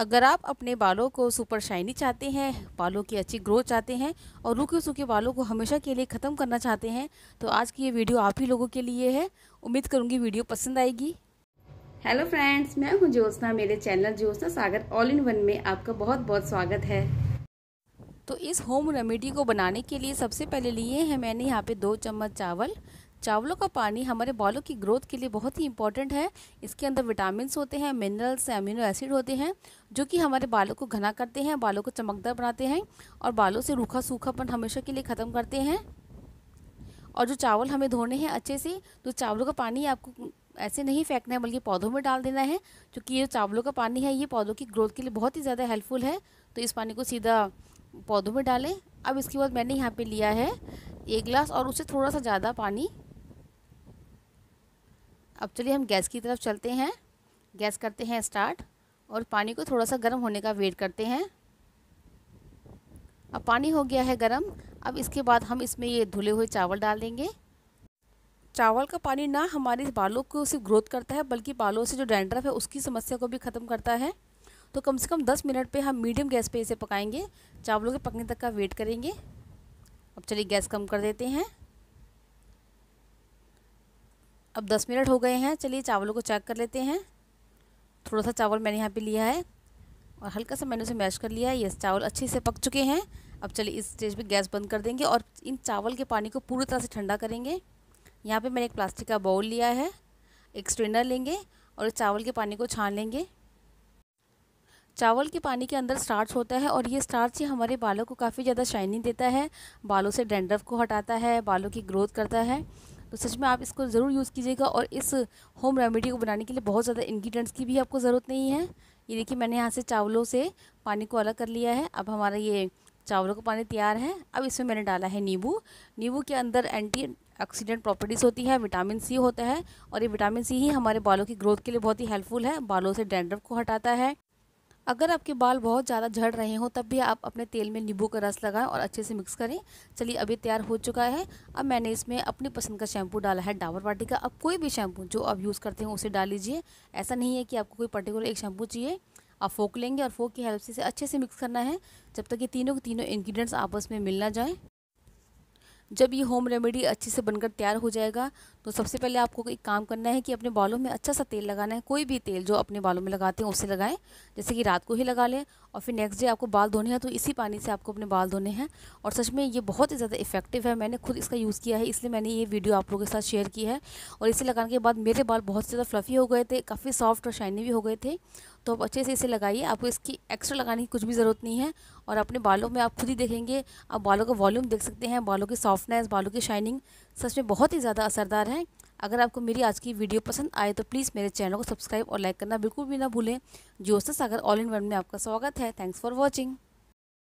अगर आप अपने बालों को सुपर शाइनी चाहते हैं बालों की अच्छी ग्रोथ चाहते हैं और रूखे सूखे बालों को हमेशा के लिए ख़त्म करना चाहते हैं तो आज की ये वीडियो आप ही लोगों के लिए है उम्मीद करूँगी वीडियो पसंद आएगी हेलो फ्रेंड्स मैं हूँ ज्योत्ना मेरे channel Jyotna Sagar all in one में आपका बहुत बहुत स्वागत है तो इस होम रेमेडी को बनाने के लिए सबसे पहले लिए हैं मैंने यहाँ पे दो चम्मच चावल चावलों का पानी हमारे बालों की ग्रोथ के लिए बहुत ही इंपॉर्टेंट है इसके अंदर विटामिन होते हैं मिनरल्स एमिनो एसिड होते हैं जो कि हमारे बालों को घना करते हैं बालों को चमकदार बनाते हैं और बालों से रूखा सूखापन हमेशा के लिए ख़त्म करते हैं और जो चावल हमें धोने हैं अच्छे से तो चावलों का पानी आपको ऐसे नहीं फेंकना है बल्कि पौधों में डाल देना है क्योंकि ये चावलों का पानी है ये पौधों की ग्रोथ के लिए बहुत ही ज़्यादा हेल्पफुल है तो इस पानी को सीधा पौधों में डालें अब इसके बाद मैंने यहाँ पे लिया है एक गिलास और उससे थोड़ा सा ज़्यादा पानी अब चलिए हम गैस की तरफ चलते हैं गैस करते हैं स्टार्ट और पानी को थोड़ा सा गर्म होने का वेट करते हैं अब पानी हो गया है गर्म अब इसके बाद हम इसमें ये धुले हुए चावल डाल देंगे चावल का पानी ना हमारे बालों को सिर्फ ग्रोथ करता है बल्कि बालों से जो डेंड्रफ है उसकी समस्या को भी ख़त्म करता है तो कम से कम 10 मिनट पे हम मीडियम गैस पे इसे पकाएंगे चावलों के पकने तक का वेट करेंगे अब चलिए गैस कम कर देते हैं अब दस मिनट हो गए हैं चलिए चावलों को चेक कर लेते हैं थोड़ा सा चावल मैंने यहाँ पे लिया है और हल्का सा मैंने उसे मैश कर लिया है ये चावल अच्छे से पक चुके हैं अब चलिए इस स्टेज पे गैस बंद कर देंगे और इन चावल के पानी को पूरी तरह से ठंडा करेंगे यहाँ पे मैंने एक प्लास्टिक का बाउल लिया है एक स्ट्रेनर लेंगे और चावल के पानी को छान लेंगे चावल के पानी के अंदर स्टार्च होता है और ये स्टार्च ही हमारे बालों को काफ़ी ज़्यादा शाइनिंग देता है बालों से डेंड्रफ को हटाता है बालों की ग्रोथ करता है तो सच में आप इसको ज़रूर यूज़ कीजिएगा और इस होम रेमेडी को बनाने के लिए बहुत ज़्यादा इन्ग्रीडियंट्स की भी आपको ज़रूरत नहीं है ये देखिए मैंने यहाँ से चावलों से पानी को अलग कर लिया है अब हमारा ये चावलों का पानी तैयार है अब इसमें मैंने डाला है नींबू नींबू के अंदर एंटी ऑक्सीडेंट प्रॉपर्टीज़ होती है विटामिन सी होता है और ये विटामिन सी ही हमारे बालों की ग्रोथ के लिए बहुत ही हेल्पफुल है बालों से डेंडर को हटाता है अगर आपके बाल बहुत ज़्यादा झड़ रहे हों तब भी आप अपने तेल में नींबू का रस लगाएं और अच्छे से मिक्स करें चलिए अभी तैयार हो चुका है अब मैंने इसमें अपनी पसंद का शैम्पू डाला है डाबर पार्टी का अब कोई भी शैम्पू जो आप यूज़ करते हैं उसे डाल लीजिए ऐसा नहीं है कि आपको कोई पर्टिकुलर एक शैम्पू चाहिए आप फोक लेंगे और फोक की हेल्प से अच्छे से मिक्स करना है जब तक ये तीनों के तीनों इन्ग्रीडियंट्स आपस में मिल ना जाए जब ये होम रेमेडी अच्छे से बनकर तैयार हो जाएगा तो सबसे पहले आपको एक काम करना है कि अपने बालों में अच्छा सा तेल लगाना है कोई भी तेल जो अपने बालों में लगाते हैं उसे लगाएं जैसे कि रात को ही लगा लें और फिर नेक्स्ट डे आपको बाल धोने हैं तो इसी पानी से आपको अपने बाल धोने हैं और सच में ये बहुत ही ज़्यादा इफेक्टिव है मैंने खुद इसका यूज़ किया है इसलिए मैंने ये वीडियो आप लोगों के साथ शेयर की है और इसे लगाने के बाद मेरे बाल बहुत ज़्यादा फ्लफ़ी हो गए थे काफ़ी सॉफ्ट और शाइनी भी हो गए थे तो आप अच्छे से इसे लगाइए आपको इसकी एक्स्ट्रा लगाने की कुछ भी ज़रूरत नहीं है और अपने बालों में आप खुद ही देखेंगे आप बालों का वॉल्यूम देख सकते हैं बालों की सॉफ्टनेस बालों की शाइनिंग सच में बहुत ही ज़्यादा असरदार है अगर आपको मेरी आज की वीडियो पसंद आए तो प्लीज़ मेरे चैनल को सब्सक्राइब और लाइक करना बिल्कुल भी ना भूलें ज्योत्सा सागर ऑल इन वन में आपका स्वागत है थैंक्स फॉर वॉचिंग